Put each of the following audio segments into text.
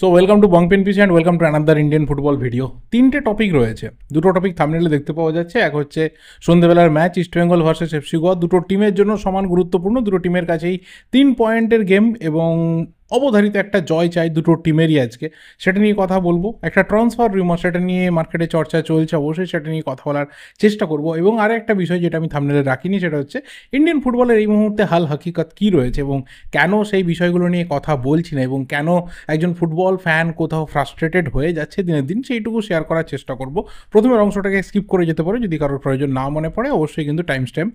so welcome to Bongpen PC and welcome to another Indian football video তিনটে topic রয়েছে দুটো topic থামনেলে দেখতে পাওয়া যাচ্ছে এক হচ্ছে সন্ধ্যেবেলার match East Bengal versus FC Goa দুটো টিমের জন্য সমান গুরুত্বপূর্ণ দুটো টিমের কাছেই তিন পয়েন্টের গেম এবং অবধারিত একটা জয় চাই দুটো টিমেরই আজকে সেটা নিয়ে কথা বলবো একটা ট্রান্সফার রিমার সেটা নিয়ে মার্কেটে চর্চা চলছে অবশ্যই সেটা নিয়ে কথা বলার চেষ্টা করব এবং আর একটা বিষয় যেটা আমি থামনেলে রাখিনি সেটা হচ্ছে ইন্ডিয়ান ফুটবলের এই মুহূর্তে হাল হাকিকত কী রয়েছে এবং কেন সেই বিষয়গুলো নিয়ে কথা বলছি না এবং কেন একজন ফুটবল ফ্যান কোথাও ফ্রাস্ট্রেটেড হয়ে যাচ্ছে দিনের দিন সেইটুকু শেয়ার করার চেষ্টা করব প্রথমের অংশটাকে স্কিপ করে যেতে পারে যদি কারোর প্রয়োজন না মনে পড়ে অবশ্যই কিন্তু টাইম স্ট্যাম্প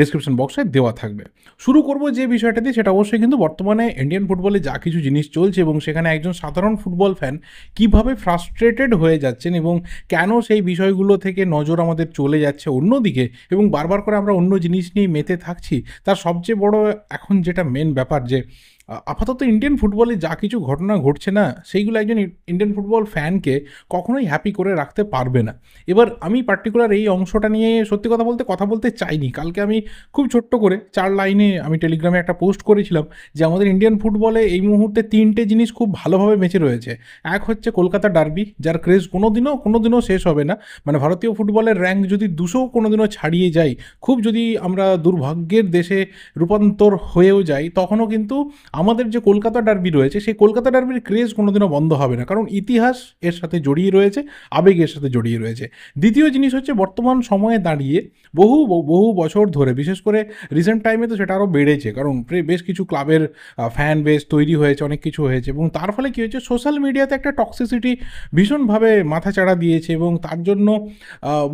ডিসক্রিপশন বক্সে দেওয়া থাকবে শুরু করব যে বিষয়টা দিয়ে সেটা অবশ্যই কিন্তু বর্তমানে ইন্ডিয়ান ফুটবলে যা কিছু জিনিস চলছে এবং সেখানে একজন সাধারণ ফুটবল ফ্যান কিভাবে ফ্রাস্ট্রেটেড হয়ে যাচ্ছেন এবং কেন সেই বিষয়গুলো থেকে নজর আমাদের চলে যাচ্ছে অন্যদিকে এবং বারবার করে আমরা অন্য জিনিস নিয়ে মেতে থাকছি তার সবচেয়ে বড় এখন যেটা মেন ব্যাপার যে আপাতত ইন্ডিয়ান ফুটবলে যা কিছু ঘটনা ঘটছে না সেইগুলো একজন ইন্ডিয়ান ফুটবল ফ্যানকে কখনোই হ্যাপি করে রাখতে পারবে না এবার আমি পার্টিকুলার এই অংশটা নিয়ে সত্যি কথা বলতে কথা বলতে চাইনি কালকে আমি খুব ছোট্ট করে চার লাইনে আমি টেলিগ্রামে একটা পোস্ট করেছিলাম যে আমাদের ইন্ডিয়ান ফুটবলে এই মুহূর্তে তিনটে জিনিস খুব ভালোভাবে বেঁচে রয়েছে এক হচ্ছে কলকাতা ডার্বি যার ক্রেজ কোনো দিনও কোনো দিনও শেষ হবে না মানে ভারতীয় ফুটবলের র্যাঙ্ক যদি দুশো কোনো দিনও ছাড়িয়ে যায় খুব যদি আমরা দুর্ভাগ্যের দেশে রূপান্তর হয়েও যাই তখনও কিন্তু আমাদের যে কলকাতা ডার্বি রয়েছে সেই কলকাতা ডার্বির ক্রেজ কোনোদিনও বন্ধ হবে না কারণ ইতিহাস এর সাথে জড়িয়ে রয়েছে আবেগের সাথে জড়িয়ে রয়েছে দ্বিতীয় জিনিস হচ্ছে বর্তমান সময়ে দাঁড়িয়ে বহু বহু বছর ধরে বিশেষ করে রিসেন্ট টাইমে তো সেটা আরও বেড়েছে কারণ বেশ কিছু ক্লাবের ফ্যান বেস তৈরি হয়েছে অনেক কিছু হয়েছে এবং তার ফলে কী হয়েছে সোশ্যাল মিডিয়াতে একটা টক্সিসিটি ভীষণভাবে মাথাচাড়া দিয়েছে এবং তার জন্য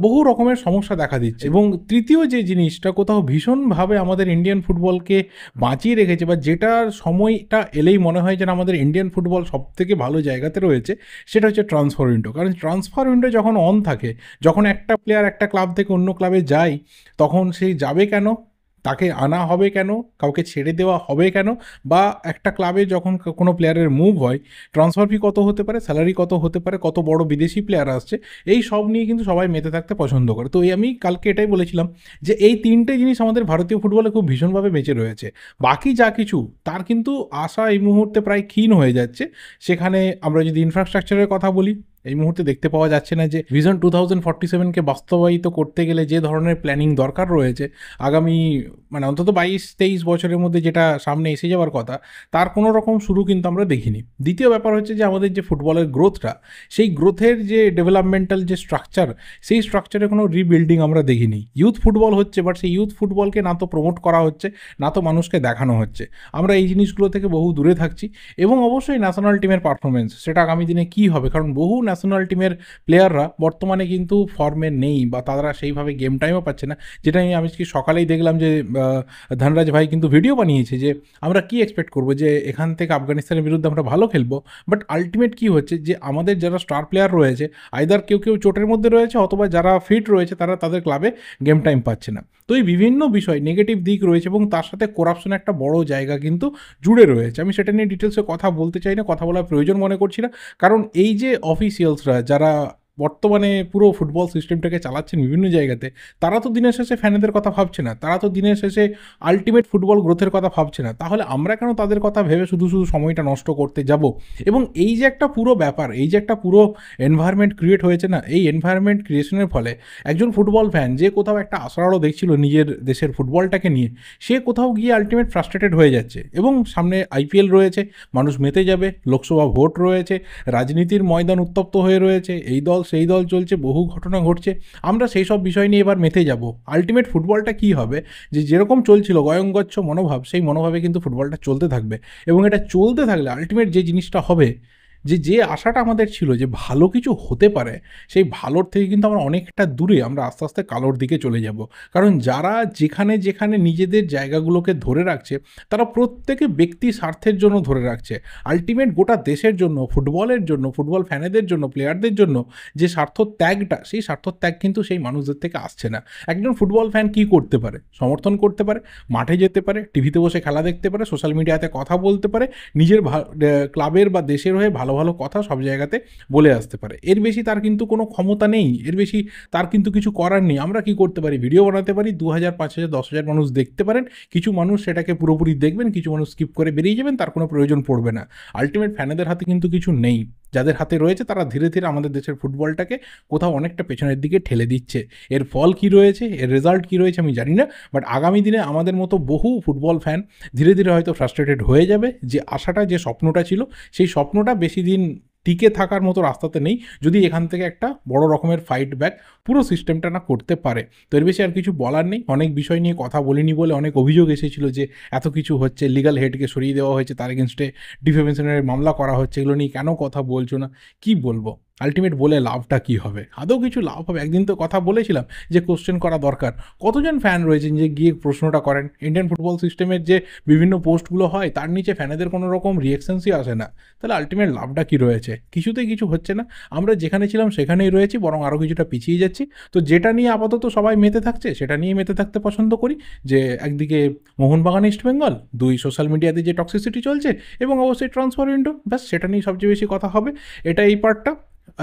বহু রকমের সমস্যা দেখা দিচ্ছে এবং তৃতীয় যে জিনিসটা কোথাও ভীষণভাবে আমাদের ইন্ডিয়ান ফুটবলকে বাঁচিয়ে রেখেছে বা যেটার সময়টা এলেই মনে হয় যেন আমাদের ইন্ডিয়ান ফুটবল সব থেকে ভালো জায়গাতে রয়েছে সেটা হচ্ছে ট্রান্সফার উইন্ডো কারণ ট্রান্সফার উইন্ডো যখন অন থাকে যখন একটা প্লেয়ার একটা ক্লাব থেকে অন্য ক্লাবে যায় তখন সেই যাবে কেন তাকে আনা হবে কেন কাউকে ছেড়ে দেওয়া হবে কেন বা একটা ক্লাবে যখন কোনো প্লেয়ারের মুভ হয় ট্রান্সফার ফি কত হতে পারে স্যালারি কত হতে পারে কত বড় বিদেশি প্লেয়ার আসছে এই সব নিয়ে কিন্তু সবাই মেতে থাকতে পছন্দ করে তো এই আমি কালকে এটাই বলেছিলাম যে এই তিনটে জিনিস আমাদের ভারতীয় ফুটবলে খুব ভীষণভাবে বেঁচে রয়েছে বাকি যা কিছু তার কিন্তু আশা এই মুহূর্তে প্রায় ক্ষীণ হয়ে যাচ্ছে সেখানে আমরা যদি ইনফ্রাস্ট্রাকচারের কথা বলি এই মুহূর্তে দেখতে পাওয়া যাচ্ছে না যে ভিশন টু থাউজেন্ড ফর্টি সেভেনকে বাস্তবায়িত করতে গেলে যে ধরনের প্ল্যানিং দরকার রয়েছে আগামী মানে অন্তত বাইশ তেইশ বছরের মধ্যে যেটা সামনে এসে যাওয়ার কথা তার কোনো রকম শুরু কিন্তু আমরা দেখিনি দ্বিতীয় ব্যাপার হচ্ছে যে আমাদের যে ফুটবলের গ্রোথটা সেই গ্রোথের যে ডেভেলপমেন্টাল যে স্ট্রাকচার সেই স্ট্রাকচারে কোনো রিবিল্ডিং আমরা দেখিনি ইউথ ফুটবল হচ্ছে বাট সেই ইউথ ফুটবলকে না তো প্রমোট করা হচ্ছে না তো মানুষকে দেখানো হচ্ছে আমরা এই জিনিসগুলো থেকে বহু দূরে থাকছি এবং অবশ্যই ন্যাশনাল টিমের পারফরমেন্স সেটা আগামী দিনে কী হবে কারণ বহু ন্যাশনাল টিমের প্লেয়াররা বর্তমানে কিন্তু ফর্মে নেই বা তারা সেইভাবে গেম টাইমও পাচ্ছে না যেটা আমি কি সকালেই দেখলাম যে ধনরাজ ভাই কিন্তু ভিডিও বানিয়েছে যে আমরা কি এক্সপেক্ট করবো যে এখান থেকে আফগানিস্তানের বিরুদ্ধে আমরা ভালো খেলবো বাট আলটিমেট কি হচ্ছে যে আমাদের যারা স্টার প্লেয়ার রয়েছে আইদার কেউ কেউ চোটের মধ্যে রয়েছে অথবা যারা ফিট রয়েছে তারা তাদের ক্লাবে গেম টাইম পাচ্ছে না তো এই বিভিন্ন বিষয় নেগেটিভ দিক রয়েছে এবং তার সাথে করাপশন একটা বড় জায়গা কিন্তু জুড়ে রয়েছে আমি সেটা নিয়ে ডিটেলসে কথা বলতে চাই না কথা বলার প্রয়োজন মনে করছি না কারণ এই যে অফিস অফিসিয়ালসরা যারা বর্তমানে পুরো ফুটবল সিস্টেমটাকে চালাচ্ছেন বিভিন্ন জায়গাতে তারা তো দিনের শেষে ফ্যানেদের কথা ভাবছে না তারা তো দিনের শেষে আলটিমেট ফুটবল গ্রোথের কথা ভাবছে না তাহলে আমরা কেন তাদের কথা ভেবে শুধু শুধু সময়টা নষ্ট করতে যাব এবং এই যে একটা পুরো ব্যাপার এই যে একটা পুরো এনভায়রনমেন্ট ক্রিয়েট হয়েছে না এই এনভায়রনমেন্ট ক্রিয়েশনের ফলে একজন ফুটবল ফ্যান যে কোথাও একটা আশার দেখছিল নিজের দেশের ফুটবলটাকে নিয়ে সে কোথাও গিয়ে আলটিমেট ফ্রাস্ট্রেটেড হয়ে যাচ্ছে এবং সামনে আইপিএল রয়েছে মানুষ মেতে যাবে লোকসভা ভোট রয়েছে রাজনীতির ময়দান উত্তপ্ত হয়ে রয়েছে এই দল সেই দল চলছে বহু ঘটনা ঘটছে আমরা সেই সব বিষয় নিয়ে এবার মেতে যাব আলটিমেট ফুটবলটা কি হবে যে যেরকম চলছিল গয়ঙ্গচ্ছ মনোভাব সেই মনোভাবে কিন্তু ফুটবলটা চলতে থাকবে এবং এটা চলতে থাকলে আলটিমেট যে জিনিসটা হবে যে যে আশাটা আমাদের ছিল যে ভালো কিছু হতে পারে সেই ভালোর থেকে কিন্তু আমরা অনেকটা দূরে আমরা আস্তে আস্তে কালোর দিকে চলে যাব কারণ যারা যেখানে যেখানে নিজেদের জায়গাগুলোকে ধরে রাখছে তারা প্রত্যেকে ব্যক্তি স্বার্থের জন্য ধরে রাখছে আলটিমেট গোটা দেশের জন্য ফুটবলের জন্য ফুটবল ফ্যানেদের জন্য প্লেয়ারদের জন্য যে স্বার্থ ত্যাগটা সেই স্বার্থ ত্যাগ কিন্তু সেই মানুষদের থেকে আসছে না একজন ফুটবল ফ্যান কি করতে পারে সমর্থন করতে পারে মাঠে যেতে পারে টিভিতে বসে খেলা দেখতে পারে সোশ্যাল মিডিয়াতে কথা বলতে পারে নিজের ক্লাবের বা দেশের হয়ে ভালো ভালো কথা সব জায়গাতে বলে আসতে পারে এর বেশি তার কিন্তু কোনো ক্ষমতা নেই এর বেশি তার কিন্তু কিছু করার নেই আমরা কি করতে পারি ভিডিও বানাতে পারি দু হাজার পাঁচ হাজার দশ হাজার মানুষ দেখতে পারেন কিছু মানুষ সেটাকে পুরোপুরি দেখবেন কিছু মানুষ স্কিপ করে বেরিয়ে যাবেন তার কোনো প্রয়োজন পড়বে না আলটিমেট ফ্যানেদের হাতে কিন্তু কিছু নেই যাদের হাতে রয়েছে তারা ধীরে ধীরে আমাদের দেশের ফুটবলটাকে কোথাও অনেকটা পেছনের দিকে ঠেলে দিচ্ছে এর ফল কি রয়েছে এর রেজাল্ট কি রয়েছে আমি জানি না বাট আগামী দিনে আমাদের মতো বহু ফুটবল ফ্যান ধীরে ধীরে হয়তো ফ্রাস্ট্রেটেড হয়ে যাবে যে আশাটা যে স্বপ্নটা ছিল সেই স্বপ্নটা বেশি দিন টিকে থাকার মতো রাস্তাতে নেই যদি এখান থেকে একটা বড় রকমের ফাইট ব্যাক পুরো সিস্টেমটা না করতে পারে তো এর বেশি আর কিছু বলার নেই অনেক বিষয় নিয়ে কথা বলিনি বলে অনেক অভিযোগ এসেছিল যে এত কিছু হচ্ছে লিগাল হেডকে সরিয়ে দেওয়া হয়েছে তার এগেনস্টে ডিফেমেশনের মামলা করা হচ্ছে এগুলো নিয়ে কেন কথা বলছো না কি বলবো আলটিমেট বলে লাভটা কি হবে আদৌ কিছু লাভ হবে একদিন তো কথা বলেছিলাম যে কোশ্চেন করা দরকার কতজন ফ্যান রয়েছেন যে গিয়ে প্রশ্নটা করেন ইন্ডিয়ান ফুটবল সিস্টেমের যে বিভিন্ন পোস্টগুলো হয় তার নিচে ফ্যানেদের কোনো রকম রিয়েকশনসই আসে না তাহলে আলটিমেট লাভটা কি রয়েছে কিছুতেই কিছু হচ্ছে না আমরা যেখানে ছিলাম সেখানেই রয়েছি বরং আরও কিছুটা পিছিয়ে যাচ্ছি তো যেটা নিয়ে আপাতত সবাই মেতে থাকছে সেটা নিয়ে মেতে থাকতে পছন্দ করি যে একদিকে মোহনবাগান ইস্ট বেঙ্গল দুই সোশ্যাল মিডিয়াতে যে টক্সিসিটি চলছে এবং অবশ্যই ট্রান্সফার উইন্ডো ব্যাস সেটা নিয়ে সবচেয়ে বেশি কথা হবে এটা এই পার্টটা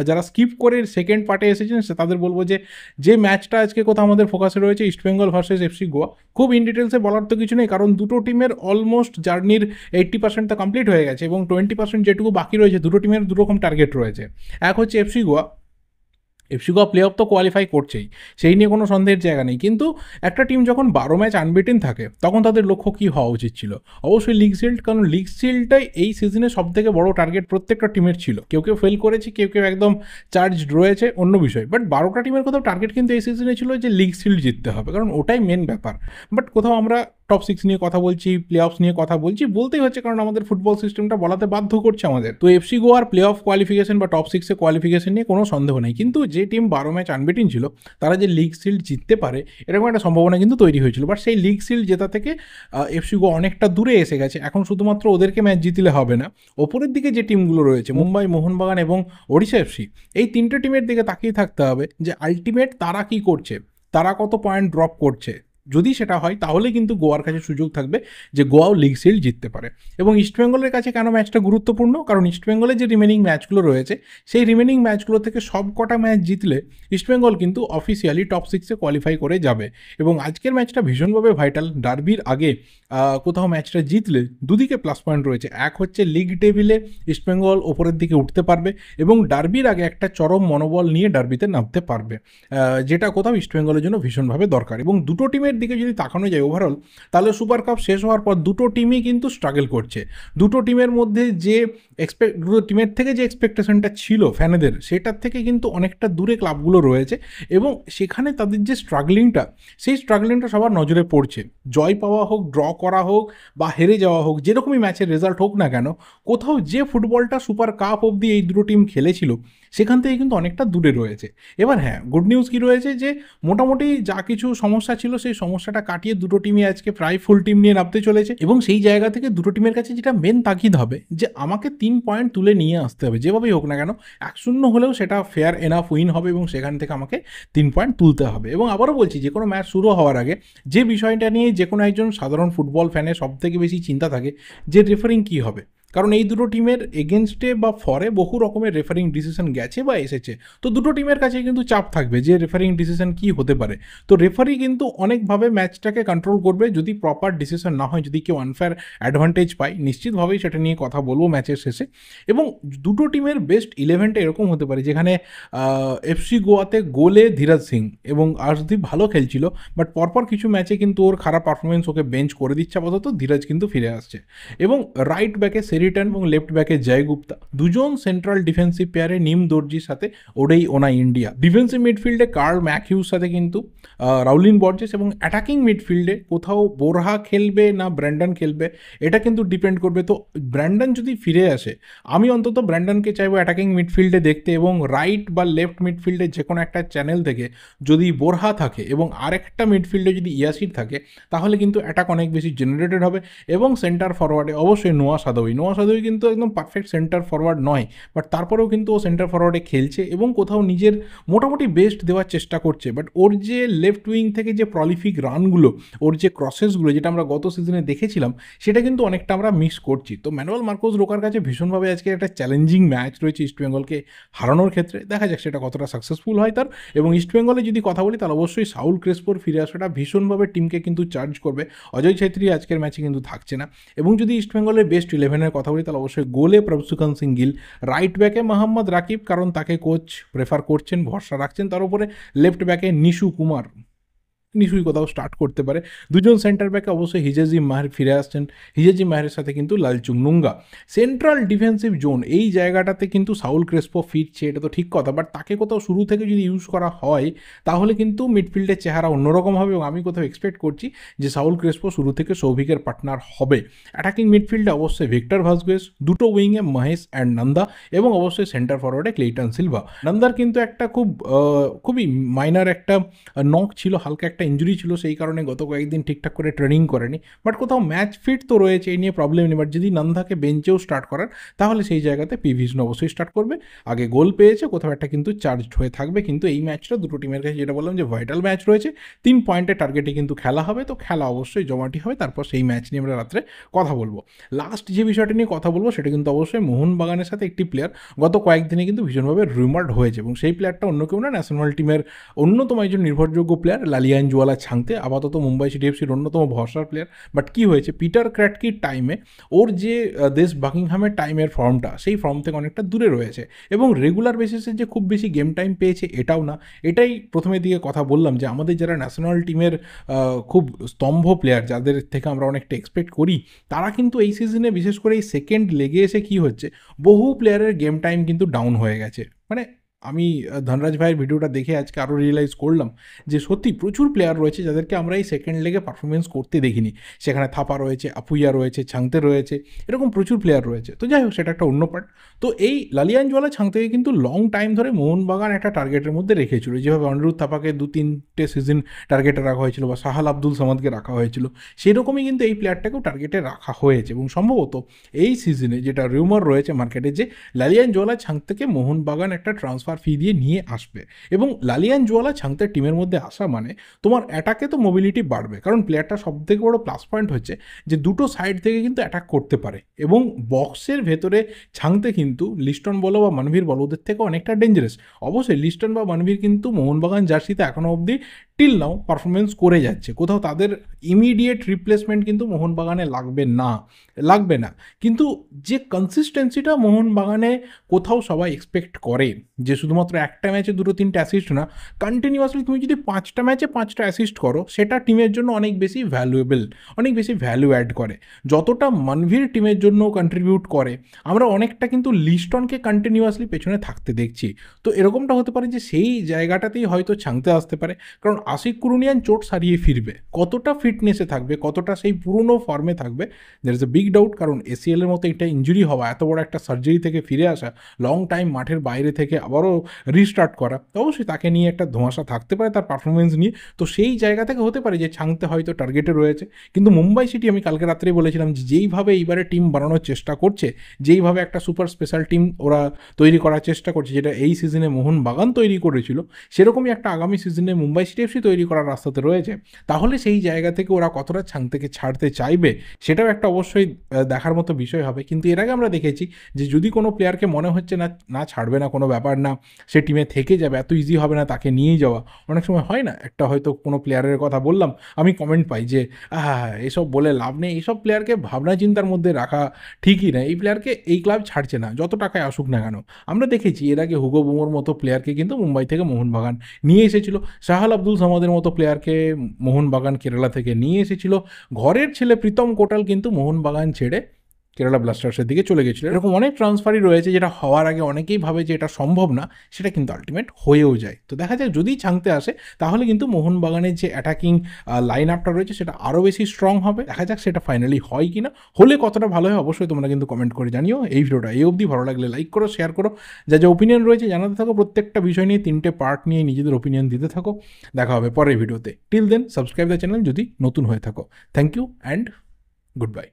যারা স্কিপ করে সেকেন্ড পার্টে এসেছেন সে তাদের বলবো যে যে ম্যাচটা আজকে কোথাও আমাদের ফোকাসে রয়েছে ইস্টবেঙ্গল ভার্সেস এফসি গোয়া খুব ইন ডিটেলসে বলার তো কিছু নেই কারণ দুটো টিমের অলমোস্ট জার্নির এইট্টি পার্সেন্ট তো কমপ্লিট হয়ে গেছে এবং টোয়েন্টি পার্সেন্ট যেটুকু বাকি রয়েছে দুটো টিমের দুরকম টার্গেট রয়েছে এক হচ্ছে এফসি গোয়া এফসিগোয়া প্লে অফ তো কোয়ালিফাই করছেই সেই নিয়ে কোনো সন্দেহের জায়গা নেই কিন্তু একটা টিম যখন বারো ম্যাচ আনবিটেন থাকে তখন তাদের লক্ষ্য কী হওয়া উচিত ছিল অবশ্যই লিগ শিল্ড কারণ লিগ শিল্ডটাই এই সিজনে সব থেকে বড় টার্গেট প্রত্যেকটা টিমের ছিল কেউ কেউ ফেল করেছে কেউ কেউ একদম চার্জ রয়েছে অন্য বিষয় বাট বারোটা টিমের কোথাও টার্গেট কিন্তু এই সিজনে ছিল যে লিগ শিল্ড জিততে হবে কারণ ওটাই মেন ব্যাপার বাট কোথাও আমরা টপ সিক্স নিয়ে কথা বলছি প্লে অফস নিয়ে কথা বলছি বলতেই হচ্ছে কারণ আমাদের ফুটবল সিস্টেমটা বলাতে বাধ্য করছে আমাদের তো এফসি গোয়ার প্লে অফ কোয়ালিফিকেশন বা টপ সিক্সে কোয়ালিফিকেশন নিয়ে কোনো সন্দেহ নেই কিন্তু যে টিম বারো ম্যাচ আনবিটিন ছিল তারা যে লিগ সিল্ড জিততে পারে এরকম একটা সম্ভাবনা কিন্তু তৈরি হয়েছিল বাট সেই লিগ সিল্ড জেতা থেকে এফসি গো অনেকটা দূরে এসে গেছে এখন শুধুমাত্র ওদেরকে ম্যাচ জিতলে হবে না ওপরের দিকে যে টিমগুলো রয়েছে মুম্বাই মোহনবাগান এবং ওড়িশা এফসি এই তিনটে টিমের দিকে তাকিয়ে থাকতে হবে যে আলটিমেট তারা কি করছে তারা কত পয়েন্ট ড্রপ করছে যদি সেটা হয় তাহলে কিন্তু গোয়ার কাছে সুযোগ থাকবে যে গোয়াও লিগ সিল জিততে পারে এবং ইস্টবেঙ্গলের কাছে কেন ম্যাচটা গুরুত্বপূর্ণ কারণ ইস্টবেঙ্গলের যে রিমেনিং ম্যাচগুলো রয়েছে সেই রিমেনিং ম্যাচগুলো থেকে সব কটা ম্যাচ জিতলে ইস্টবেঙ্গল কিন্তু অফিসিয়ালি টপ সিক্সে কোয়ালিফাই করে যাবে এবং আজকের ম্যাচটা ভীষণভাবে ভাইটাল ডার্বির আগে কোথাও ম্যাচটা জিতলে দুদিকে প্লাস পয়েন্ট রয়েছে এক হচ্ছে লিগ টেবিলে ইস্টবেঙ্গল ওপরের দিকে উঠতে পারবে এবং ডার্বির আগে একটা চরম মনোবল নিয়ে ডার্বিতে নামতে পারবে যেটা কোথাও ইস্টবেঙ্গলের জন্য ভীষণভাবে দরকার এবং দুটো টিমের ক্রিকেটের দিকে যদি তাকানো যায় ওভারঅল তাহলে সুপার কাপ শেষ হওয়ার পর দুটো টিমই কিন্তু স্ট্রাগল করছে দুটো টিমের মধ্যে যে এক্সপেক্ট দুটো টিমের থেকে যে এক্সপেকটেশনটা ছিল ফ্যানেদের সেটার থেকে কিন্তু অনেকটা দূরে ক্লাবগুলো রয়েছে এবং সেখানে তাদের যে স্ট্রাগলিংটা সেই স্ট্রাগলিংটা সবার নজরে পড়ছে জয় পাওয়া হোক ড্র করা হোক বা হেরে যাওয়া হোক যেরকমই ম্যাচের রেজাল্ট হোক না কেন কোথাও যে ফুটবলটা সুপার কাপ অবধি এই দুটো টিম খেলেছিল সেখান থেকে কিন্তু অনেকটা দূরে রয়েছে এবার হ্যাঁ গুড নিউজ কি রয়েছে যে মোটামুটি যা কিছু সমস্যা ছিল সেই সমস্যাটা কাটিয়ে দুটো টিমই আজকে প্রায় ফুল টিম নিয়ে নামতে চলেছে এবং সেই জায়গা থেকে দুটো টিমের কাছে যেটা মেন তাগিদ হবে যে আমাকে তিন পয়েন্ট তুলে নিয়ে আসতে হবে যেভাবেই হোক না কেন এক শূন্য হলেও সেটা ফেয়ার এনাফ উইন হবে এবং সেখান থেকে আমাকে তিন পয়েন্ট তুলতে হবে এবং আবারও বলছি যে কোনো ম্যাচ শুরু হওয়ার আগে যে বিষয়টা নিয়ে যে কোনো একজন সাধারণ ফুটবল ফ্যানের সবথেকে বেশি চিন্তা থাকে যে রেফারিং কী হবে কারণ এই দুটো টিমের এগেনস্টে বা ফরে বহু রকমের রেফারিং ডিসিশন গেছে বা এসেছে তো দুটো টিমের কাছে কিন্তু চাপ থাকবে যে রেফারিং ডিসিশন কি হতে পারে তো রেফারি কিন্তু অনেকভাবে ম্যাচটাকে কন্ট্রোল করবে যদি প্রপার ডিসিশন না হয় যদি কেউ আনফেয়ার অ্যাডভান্টেজ পায় নিশ্চিতভাবেই সেটা নিয়ে কথা বলবো ম্যাচের শেষে এবং দুটো টিমের বেস্ট ইলেভেনটা এরকম হতে পারে যেখানে এফসি গোয়াতে গোলে ধীরাজ সিং এবং যদি ভালো খেলছিল বাট পরপর কিছু ম্যাচে কিন্তু ওর খারাপ পারফরমেন্স ওকে বেঞ্চ করে দিচ্ছে আপাতত ধীরাজ কিন্তু ফিরে আসছে এবং রাইট ব্যাকে সেরি মিলিটান এবং লেফট ব্যাকে জয় গুপ্তা দুজন সেন্ট্রাল ডিফেন্সিভ পেয়ারে নিম দর্জির সাথে ওরেই ওনা ইন্ডিয়া ডিফেন্সিভ মিডফিল্ডে কার্ল ম্যাকিউর সাথে কিন্তু রাউলিন বর্জেস এবং অ্যাটাকিং মিডফিল্ডে কোথাও বোরহা খেলবে না ব্র্যান্ডন খেলবে এটা কিন্তু ডিপেন্ড করবে তো ব্র্যান্ডন যদি ফিরে আসে আমি অন্তত ব্র্যান্ডনকে চাইবো অ্যাটাকিং মিডফিল্ডে দেখতে এবং রাইট বা লেফট মিডফিল্ডে যে কোনো একটা চ্যানেল থেকে যদি বোরহা থাকে এবং আরেকটা মিডফিল্ডে যদি ইয়াসির থাকে তাহলে কিন্তু অ্যাটাক অনেক বেশি জেনারেটেড হবে এবং সেন্টার ফরওয়ার্ডে অবশ্যই নোয়া সাদোই নোয়া নোয়া সাধুই কিন্তু একদম পারফেক্ট সেন্টার ফরওয়ার্ড নয় বাট তারপরেও কিন্তু ও সেন্টার ফরওয়ার্ডে খেলছে এবং কোথাও নিজের মোটামুটি বেস্ট দেওয়ার চেষ্টা করছে বাট ওর যে লেফট উইং থেকে যে প্রলিফিক রানগুলো ওর যে ক্রসেসগুলো যেটা আমরা গত সিজনে দেখেছিলাম সেটা কিন্তু অনেকটা আমরা মিস করছি তো ম্যানুয়াল মার্কোস রোকার কাছে ভীষণভাবে আজকে একটা চ্যালেঞ্জিং ম্যাচ রয়েছে ইস্টবেঙ্গলকে হারানোর ক্ষেত্রে দেখা যাক সেটা কতটা সাকসেসফুল হয় তার এবং ইস্টবেঙ্গলে যদি কথা বলি তাহলে অবশ্যই সাউল ক্রেসপোর ফিরে আসাটা ভীষণভাবে টিমকে কিন্তু চার্জ করবে অজয় ছেত্রী আজকের ম্যাচে কিন্তু থাকছে না এবং যদি ইস্টবেঙ্গলের বেস্ট ইলেভেনের কথা বলি তাহলে অবশ্যই গোলে প্রভুসুকান সিং গিল রাইট ব্যাকে মোহাম্মদ রাকিব কারণ তাকে কোচ প্রেফার করছেন ভরসা রাখছেন তার উপরে লেফট ব্যাকে নিশু কুমার নিশ্চয়ই কোথাও স্টার্ট করতে পারে দুজন সেন্টার ব্যাকে অবশ্যই হিজেজি মাহের ফিরে আসছেন হিজেজি মাহের সাথে কিন্তু Lalchungnunga central defensive zone এই জায়গাটাতে কিন্তু সাউল ক্রেসপো ফিরছে এটা তো ঠিক কথা বাট তাকে কোথাও শুরু থেকে যদি ইউজ করা হয় তাহলে কিন্তু মিডফিল্ডের চেহারা অন্যরকম হবে এবং আমি কোথাও এক্সপেক্ট করছি যে সাউল ক্রেসপো শুরু থেকে সৌভিকের পার্টনার হবে অ্যাটাকিং মিডফিল্ডে অবশ্যই ভিক্টর ভাসগুয়েস দুটো উইংয়ে মহেশ অ্যান্ড নন্দা এবং অবশ্যই সেন্টার ফরওয়ার্ডে ক্লেটন সিলভা নন্দার কিন্তু একটা খুব খুবই মাইনার একটা নক ছিল হালকা একটা ইঞ্জুরি ছিল সেই কারণে গত কয়েকদিন ঠিকঠাক করে ট্রেনিং করেনি বাট কোথাও ম্যাচ ফিট তো রয়েছে এই নিয়ে প্রবলেম নেই বাট যদি নন্দাকে বেঞ্চেও স্টার্ট করার তাহলে সেই জায়গাতে পি ভিজন অবশ্যই স্টার্ট করবে আগে গোল পেয়েছে কোথাও একটা কিন্তু চার্জড হয়ে থাকবে কিন্তু এই ম্যাচটা দুটো টিমের কাছে যেটা বললাম যে ভাইটাল ম্যাচ রয়েছে তিন পয়েন্টে টার্গেটে কিন্তু খেলা হবে তো খেলা অবশ্যই জমাটি হবে তারপর সেই ম্যাচ নিয়ে আমরা রাত্রে কথা বলবো লাস্ট যে বিষয়টি নিয়ে কথা বলবো সেটা কিন্তু অবশ্যই মোহনবাগানের সাথে একটি প্লেয়ার গত কয়েকদিনে কিন্তু ভীষণভাবে রিমার্ড হয়েছে এবং সেই প্লেয়ারটা অন্য কেউ না ন্যাশনাল টিমের অন্যতম একজন নির্ভরযোগ্য প্লেয়ার লালিয়াঞ্জ জুয়ালা ছাংতে আপাতত মুম্বাই সিটিএফসির অন্যতম ভরসার প্লেয়ার বাট কি হয়েছে পিটার ক্র্যাটকির টাইমে ওর যে দেশ বাকিংহামের টাইমের ফর্মটা সেই ফর্ম থেকে অনেকটা দূরে রয়েছে এবং রেগুলার বেসিসে যে খুব বেশি গেম টাইম পেয়েছে এটাও না এটাই প্রথমে দিকে কথা বললাম যে আমাদের যারা ন্যাশনাল টিমের খুব স্তম্ভ প্লেয়ার যাদের থেকে আমরা অনেকটা এক্সপেক্ট করি তারা কিন্তু এই সিজনে বিশেষ করে এই সেকেন্ড লেগে এসে কী হচ্ছে বহু প্লেয়ারের গেম টাইম কিন্তু ডাউন হয়ে গেছে মানে আমি ধনরাজ ভাইয়ের ভিডিওটা দেখে আজকে আরও রিয়েলাইজ করলাম যে সত্যি প্রচুর প্লেয়ার রয়েছে যাদেরকে আমরা এই সেকেন্ড লেগে পারফরমেন্স করতে দেখিনি সেখানে থাপা রয়েছে আপুইয়া রয়েছে ছাংতে রয়েছে এরকম প্রচুর প্লেয়ার রয়েছে তো যাই হোক সেটা একটা অন্য পার্ট তো এই লালিয়ানজওয়ালা ছাংতেকে কিন্তু লং টাইম ধরে মোহনবাগান একটা টার্গেটের মধ্যে রেখেছিল যেভাবে অনিরুদ্ধ থাপাকে দু তিনটে সিজন টার্গেটে রাখা হয়েছিল বা সাহাল আব্দুল সামাদকে রাখা হয়েছিল সেরকমই কিন্তু এই প্লেয়ারটাকেও টার্গেটে রাখা হয়েছে এবং সম্ভবত এই সিজনে যেটা রিউমার রয়েছে মার্কেটে যে লালিয়ানজওয়ালা ছাংতেকে মোহনবাগান একটা ট্রান্সফার ট্রান্সফার ফি দিয়ে নিয়ে আসবে এবং লালিয়ান জুয়ালা ছাংতের টিমের মধ্যে আসা মানে তোমার অ্যাটাকে তো মোবিলিটি বাড়বে কারণ প্লেয়ারটা সব থেকে বড় প্লাস পয়েন্ট হচ্ছে যে দুটো সাইড থেকে কিন্তু অ্যাটাক করতে পারে এবং বক্সের ভেতরে ছাংতে কিন্তু লিস্টন বলো বা মানভীর বলো ওদের থেকে অনেকটা ডেঞ্জারাস অবশ্যই লিস্টন বা মানভীর কিন্তু মোহনবাগান জার্সিতে এখনও অবধি টিল নাও পারফরমেন্স করে যাচ্ছে কোথাও তাদের ইমিডিয়েট রিপ্লেসমেন্ট কিন্তু মোহনবাগানে লাগবে না লাগবে না কিন্তু যে কনসিস্টেন্সিটা মোহনবাগানে কোথাও সবাই এক্সপেক্ট করে যে শুধুমাত্র একটা ম্যাচে দুটো তিনটা অ্যাসিস্ট না কন্টিনিউয়াসলি তুমি যদি পাঁচটা ম্যাচে পাঁচটা অ্যাসিস্ট করো সেটা টিমের জন্য অনেক বেশি ভ্যালুয়েবল অনেক বেশি ভ্যালু অ্যাড করে যতটা মানভীর টিমের জন্য কন্ট্রিবিউট করে আমরা অনেকটা কিন্তু লিস্টনকে কন্টিনিউয়াসলি পেছনে থাকতে দেখছি তো এরকমটা হতে পারে যে সেই জায়গাটাতেই হয়তো ছাংতে আসতে পারে কারণ আশিক কুরুনিয়ান চোট সারিয়ে ফিরবে কতটা ফিটনেসে থাকবে কতটা সেই পুরনো ফর্মে থাকবে there is a big doubt কারণ এসিএলের মতো এটা ইঞ্জুরি হওয়া এত বড় একটা সার্জারি থেকে ফিরে আসা লং টাইম মাঠের বাইরে থেকে আবারও রিস্টার্ট করা অবশ্যই তাকে নিয়ে একটা ধোঁয়াশা থাকতে পারে তার পারফরমেন্স নিয়ে তো সেই জায়গা থেকে হতে পারে যে ছাংতে হয়তো টার্গেটে রয়েছে কিন্তু মুম্বাই সিটি আমি কালকে রাত্রে বলেছিলাম যে যেইভাবে এইবারে টিম বানানোর চেষ্টা করছে যেইভাবে একটা সুপার স্পেশাল টিম ওরা তৈরি করার চেষ্টা করছে যেটা এই সিজনে মোহন বাগান তৈরি করেছিল সেরকমই একটা আগামী সিজনে মুম্বাই সিটি অবশ্যই তৈরি করার রাস্তাতে রয়েছে তাহলে সেই জায়গা থেকে ওরা কতটা ছাং থেকে ছাড়তে চাইবে সেটাও একটা অবশ্যই দেখার মতো বিষয় হবে কিন্তু এর আগে আমরা দেখেছি যে যদি কোনো প্লেয়ারকে মনে হচ্ছে না না ছাড়বে না কোনো ব্যাপার না সে টিমে থেকে যাবে এত ইজি হবে না তাকে নিয়ে যাওয়া অনেক সময় হয় না একটা হয়তো কোনো প্লেয়ারের কথা বললাম আমি কমেন্ট পাই যে হ্যাঁ হ্যাঁ এসব বলে লাভ নেই এইসব প্লেয়ারকে ভাবনা চিন্তার মধ্যে রাখা ঠিকই না এই প্লেয়ারকে এই ক্লাব ছাড়ছে না যত টাকায় আসুক না কেন আমরা দেখেছি এর আগে হুগো বুমোর মতো প্লেয়ারকে কিন্তু মুম্বাই থেকে মোহনবাগান নিয়ে এসেছিল শাহাল আব্দুল আমাদের মতো প্লেয়ারকে মোহনবাগান কেরালা থেকে নিয়ে এসেছিল ঘরের ছেলে প্রীতম কোটাল কিন্তু মোহনবাগান ছেড়ে কেরালা ব্লাস্টার্সের দিকে চলে গেছিলো এরকম অনেক ট্রান্সফারই রয়েছে যেটা হওয়ার আগে অনেকেই ভাবে যে এটা সম্ভব না সেটা কিন্তু আলটিমেট হয়েও যায় তো দেখা যায় যদি ছাংতে আসে তাহলে কিন্তু মোহনবাগানের যে অ্যাটাকিং লাইন আপটা রয়েছে সেটা আরও বেশি স্ট্রং হবে দেখা যাক সেটা ফাইনালি হয় কি না হলে কতটা ভালো হয় অবশ্যই তোমরা কিন্তু কমেন্ট করে জানিও এই ভিডিওটা এই অবধি ভালো লাগলে লাইক করো শেয়ার করো যা যা ওপিনিয়ন রয়েছে জানাতে থাকো প্রত্যেকটা বিষয় নিয়ে তিনটে পার্ট নিয়ে নিজেদের ওপিনিয়ন দিতে থাকো দেখা হবে পরের ভিডিওতে till then subscribe the channel যদি নতুন হয়ে থাকো thank you and good by